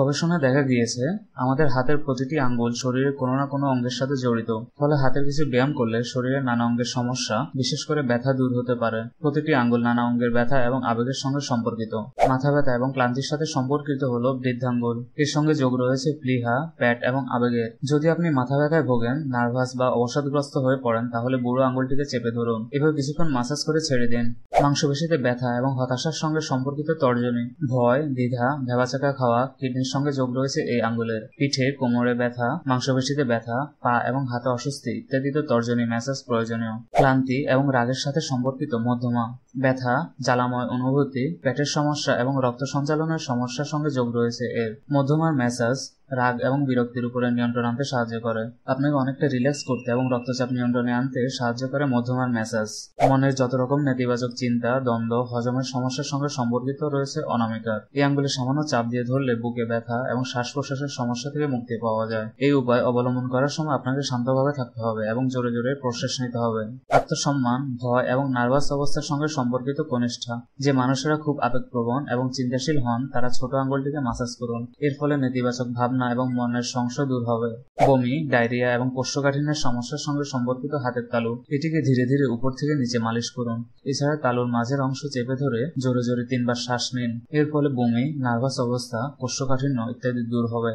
গবেষণায় দেখা গিয়েছে আমাদের হাতের প্রতিটি আঙ্গুল শরীরের কোনো না কোনো অঙ্গের সাথে জড়িত ফলে হাতের কিছু ব্যায়াম করলে শরীরের নানা অঙ্গের সমস্যা বিশেষ করে ব্যথা দূর হতে পারে প্রতিটি আঙ্গুল নানা অঙ্গের ব্যথা এবং আবেগের সঙ্গে সম্পর্কিত মাথা ব্যথা এবং ক্লান্তির সাথে সম্পর্কিত হল বৃদ্ধাঙ্গুল এর সঙ্গে যোগ রয়েছে প্লিহা প্যাট এবং আবেগের যদি আপনি মাথা ব্যথায় ভোগেন নার্ভাস বা অবসাদগ্রস্ত হয়ে পড়েন তাহলে বুড়ো আঙ্গুলটিকে চেপে ধরুন এভাবে কিছুক্ষণ মাসাজ করে ছেড়ে দিন মাংসপেশিতে ব্যথা এবং হতাশার সঙ্গে সম্পর্কিত তর্জনী ভয় দ্বিধা ভেবাচাকা খাওয়া কিডনির সঙ্গে যোগ রয়েছে এই আঙ্গুলের পিঠে কোমরে ব্যথা মাংসপেশিতে ব্যথা পা এবং হাতে অস্বস্তি ইত্যাদিতে তর্জনী ম্যাসাজ প্রয়োজনীয় ক্লান্তি এবং রাগের সাথে সম্পর্কিত মধ্যমা ব্যথা জ্বালাময় অনুভূতি পেটের সমস্যা এবং রক্ত সঞ্চালনের সমস্যার সঙ্গে যোগ রয়েছে এর মধ্যমার ম্যাসাজ রাগ এবং বিরক্তির উপরে নিয়ন্ত্রণ আনতে সাহায্য করে আপনাকে অনেকটা রিল্যাক্স করতে এবং রক্তচাপ নিয়ন্ত্রণে আনতে সাহায্য করে মধ্যমার ম্যাসাজ মনের যত রকম নেতিবাচক চিন্তা দ্বন্দ্ব হজমের সমস্যার সঙ্গে সম্পর্কিত রয়েছে অনামিকার এই আঙ্গুলি সামান্য চাপ দিয়ে ধরলে বুকে ব্যথা এবং শ্বাস প্রশ্বাসের সমস্যা থেকে মুক্তি পাওয়া যায় এই উপায় অবলম্বন করার সময় আপনাকে শান্তভাবে থাকতে হবে এবং জোরে জোরে প্রশ্বাস নিতে হবে আত্মসম্মান ভয় এবং নার্ভাস অবস্থার সঙ্গে সম্পর্কিত কনিষ্ঠা যে মানুষেরা খুব আবেগপ্রবণ এবং চিন্তাশীল হন তারা ছোট আঙ্গুলটিকে মাসাজ করুন এর ফলে নেতিবাচক ভাবনা যন্ত্রণা এবং মনের সংশয় দূর হবে বমি ডায়রিয়া এবং কোষ্ঠকাঠিন্যের সমস্যার সঙ্গে সম্পর্কিত হাতের তালু এটিকে ধীরে ধীরে উপর থেকে নিচে মালিশ করুন এছাড়া তালুর মাঝের অংশ চেপে ধরে জোরে জোরে তিনবার শ্বাস নিন এর ফলে বমি নার্ভাস অবস্থা কোষ্ঠকাঠিন্য ইত্যাদি দূর হবে